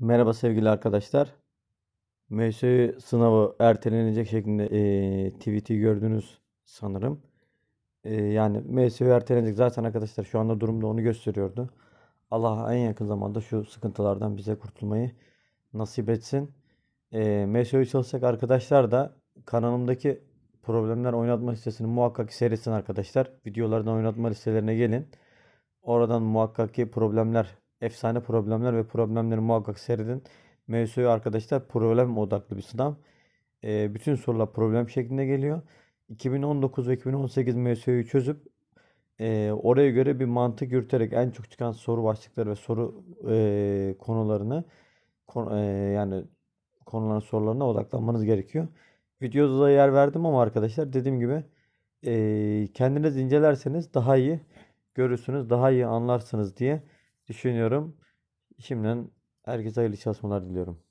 Merhaba sevgili arkadaşlar. MSÜ sınavı ertelenecek şeklinde e, tweet'i gördünüz sanırım. E, yani MSÜ ertelenecek zaten arkadaşlar şu anda durumda onu gösteriyordu. Allah en yakın zamanda şu sıkıntılardan bize kurtulmayı nasip etsin. E, MSÜ'yü çalışacak arkadaşlar da kanalımdaki problemler oynatma listesini muhakkak seyretsin arkadaşlar. Videolardan oynatma listelerine gelin. Oradan muhakkak ki problemler efsane problemler ve problemleri muhakkak seyredin. MSU arkadaşlar problem odaklı bir sınav. E, bütün sorular problem şeklinde geliyor. 2019 ve 2018 MSU'yu çözüp e, oraya göre bir mantık yürüterek en çok çıkan soru başlıkları ve soru e, konularını kon, e, yani konuların sorularına odaklanmanız gerekiyor. Videoda da yer verdim ama arkadaşlar dediğim gibi e, kendiniz incelerseniz daha iyi görürsünüz, daha iyi anlarsınız diye düşünüyorum. Şimdiden herkese hayırlı çalışmalar diliyorum.